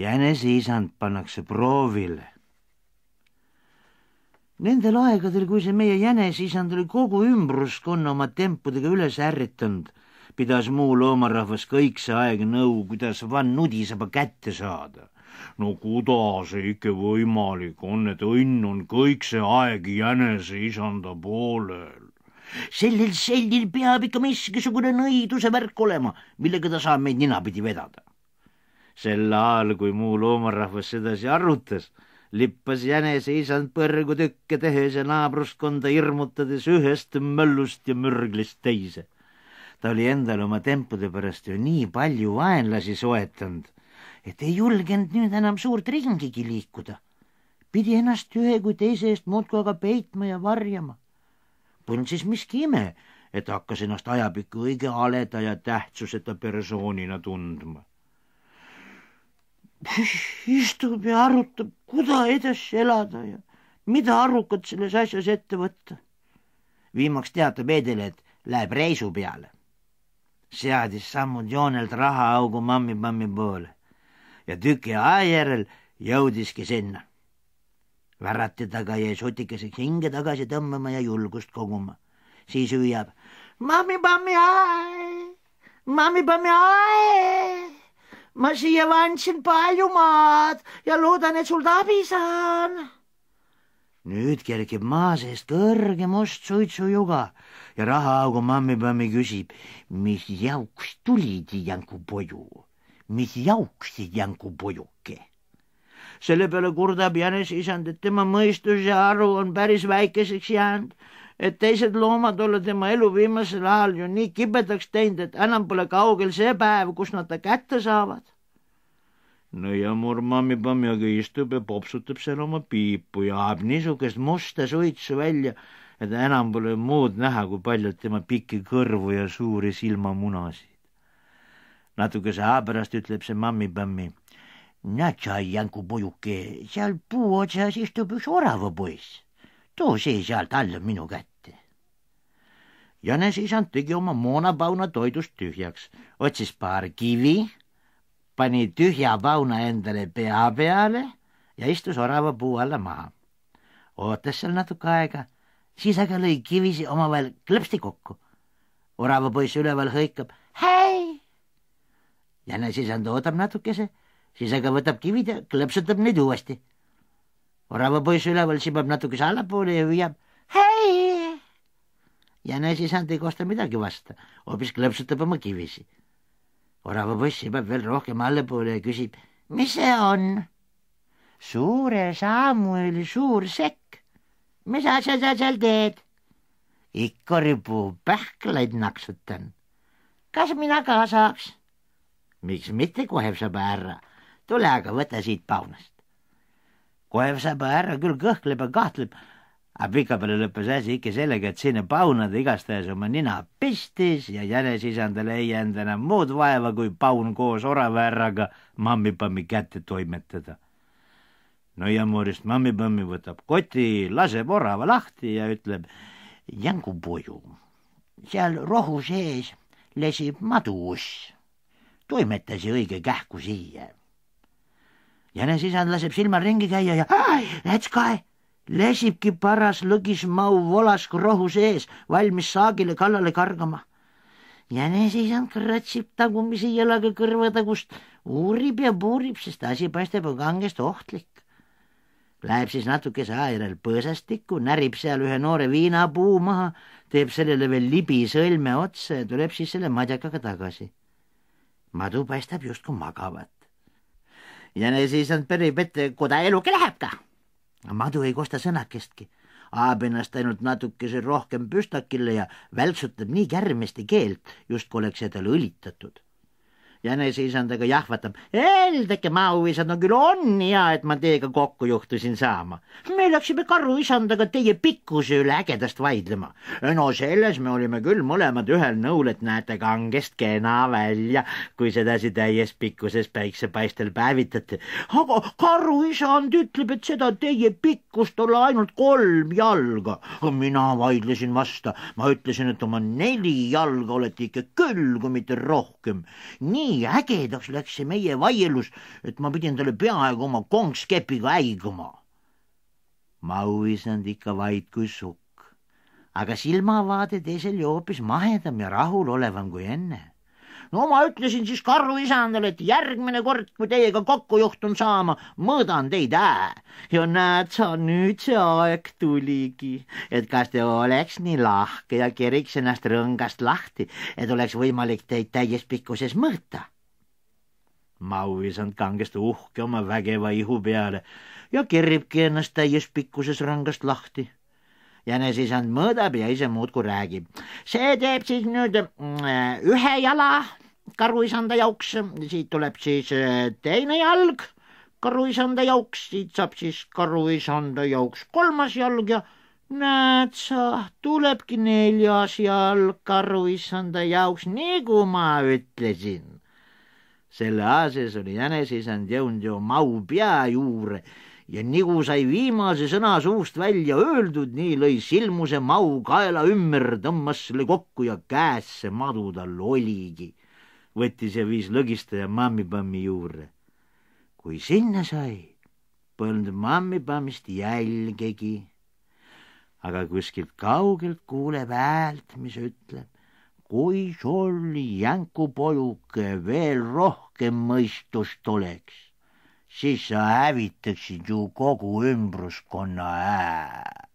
jäneseisand pannakse proovile. Nendel aegadel, kui see meie jäneseisand oli kogu ümbruskonna oma tempudega üles ärritanud, pidas muu loomarahvas kõik see aeg nõu, kuidas Van Nudisaba kätte saada. no kuidas see ikka võimalik on, et õnn on kõik see aeg jäneseisanda poolel? sellel sellil peab ikka mingisugune nõiduse värk olema, millega ta saab meid ninapidi vedada sel ajal, kui muu loomarahvas sedasi arvutas, lippas jäneseisand põrgutükke tehes ja naabruskonda hirmutades ühest möllust ja mürglist teise. ta oli endale oma tempude pärast ju nii palju vaenlasi soetanud, et ei julgenud nüüd enam suurt ringigi liikuda. pidi ennast ühe kui teise eest muudkui aga peitma ja varjama. polnud siis miski ime, et hakkas ennast ajapikku õige haleda ja tähtsuseta persoonina tundma istume ja arutame, kuda edasi elada ja mida arukad selles asjas ette võtta. viimaks teatab Edele, et läheb reisu peale. seadis sammud joonelt rahaaugu mammi-mammi poole ja tüki aja järel jõudiski sinna. värati taga jäi sutikeseks hinge tagasi tõmbama ja julgust koguma. siis hüüab mammi-mammi ae, mammi-mammi ae ma siia vandsin palju maad ja loodan, et sult abi saan. nüüd kerkib maa seest kõrge must suitsujuga ja rahaaugu mammi-põmmi küsib, mis jauks tulid, jankupoju, mis jauks, jankupojuke selle peale kurdab jänes isand, et tema mõistus ja aru on päris väikeseks jäänud et teised loomad olla tema elu viimasel ajal ju nii kibedaks teinud, et enam pole kaugel see päev, kus nad ta kätte saavad. nõiamurr mammipamjaga istub ja popsutab seal oma piipu ja ajab niisugust musta suitsu välja, et enam pole muud näha, kui paljalt tema pikki kõrvu ja suuri silmamunasid. natukese aja pärast ütleb see mammipammi näed sa, Janku pojuke, seal puu otsas istub üks oravapoiss. too see sealt alla minu kätt. Jones isand tegi oma moonapauna toidust tühjaks, otsis paar kivi, pani tühja pauna endale pea peale ja istus orava puu alla maha. ootas seal natuke aega, siis aga lõi kivisi omavahel klõpsti kokku. orava poiss üleval hõikab hei! jänes isand ootab natukese, siis aga võtab kivid ja klõpsutab neid uuesti. orava poiss üleval sibab natukese allapoole ja hüüab για να έχει σαν τα 20 midagi vasta, hoopis klõpsutab oma kivisi. orava poiss hüppab veel rohkem allapoole ja küsib, mis see on? suure Samueli suur sekk. mis asja sa seal teed? ikka ripub pähkleid naksutan. kas mina ka saaks? miks mitte, kohevsaba härra, tule aga võta siit paunast. kohevsaba härra küll kõhkleb ja kahtleb aga pikapeale lõppes asi ikka sellega, et sinna paunad igastahes oma nina pistis ja jänesisandale ei jäänud enam muud vaeva, kui paun koos oravärraga mammipammi kätte toimetada. no ja Morist mammipammi võtab koti, laseb orava lahti ja ütleb, jängu poju, seal rohu sees lesib maduuss, toimetasi õige kähku siia jänesisand laseb silmal ringi käia ja ai, let's go läsibki paras lõgismau volask rohu sees, valmis saagile kallale kargama. jäneseisand kratsib tagumisi jalaga kõrvatagust, uurib ja puurib, sest asi paistab ju kangesti ohtlik. Läheb siis natukese aja järel põõsastikku, närib seal ühe noore viinapuu maha, teeb sellele veel libi sõlme otsa ja tuleb siis selle madjakaga tagasi. madu paistab justkui magavat. jäneseisand pärib ette, kuda elugi läheb ka madu ei kosta sõnakestki, ajab ennast ainult natukese rohkem püstakile ja vältsutab nii kärmesti keelt, justkui oleks seda õlitatud jäneseisandega jahvatab. eeldake, maauisand, no küll on hea, et ma teiega kokku juhtusin saama. me läksime karuisandaga teie pikkuse üle ägedast vaidlema. no selles me olime küll mõlemad ühel nõul, et näete kangest kena välja, kui sedasi täies pikkuses päiksepaistel päevitate. aga karuisand ütleb, et seda teie pikkust olla ainult kolm jalga. mina vaidlesin vastu, ma ütlesin, et oma neli jalga olete ikka küll, kui mitte rohkem. nii nii ägedaks läks see meie vaielus, et ma pidin talle peaaegu oma kongskepiga häiguma. mauvisand ikka vaid kui sukk, aga silmavaade teisel ju hoopis mahedam ja rahulolevam kui enne no ma ütlesin siis Karlu isandale, et järgmine kord, kui teiega kokku juhtun saama, mõõdan teid ää. ja näed sa, nüüd see aeg tuligi, et kas te oleks nii lahke ja keriks ennast rõngast lahti, et oleks võimalik teid täies pikkuses mõõta mauisand kangesti uhke oma vägeva ihu peale ja keribki ennast täies pikkuses rõngast lahti. jänesisand mõõdab ja ise muudkui räägib. see teeb siis nüüd mm, ühe jala karuisanda jauks, siit tuleb siis eh, teine jalg, karuisanda jauks, siit saab siis karuisanda jauks kolmas jalg ja näed sa, tulebki neljas jalg karuisanda jaoks, nagu ma ütlesin. selle aases oli jänesisand jõudnud ju mau pea juurde ja nagu sai viimase sõna suust välja öeldud, nii lõi silmuse mau kaela ümber, tõmbas selle kokku ja käes see madu tal oligi võttis ja viis lõgistaja mammipammi juurde. kui sinna sai, polnud mammipammist jälgegi. aga kuskilt kaugelt kuuleb häält, mis ütleb, kui sul jänkupojuke veel rohkem mõistust oleks, siis sa hävitaksid ju kogu ümbruskonna hääl.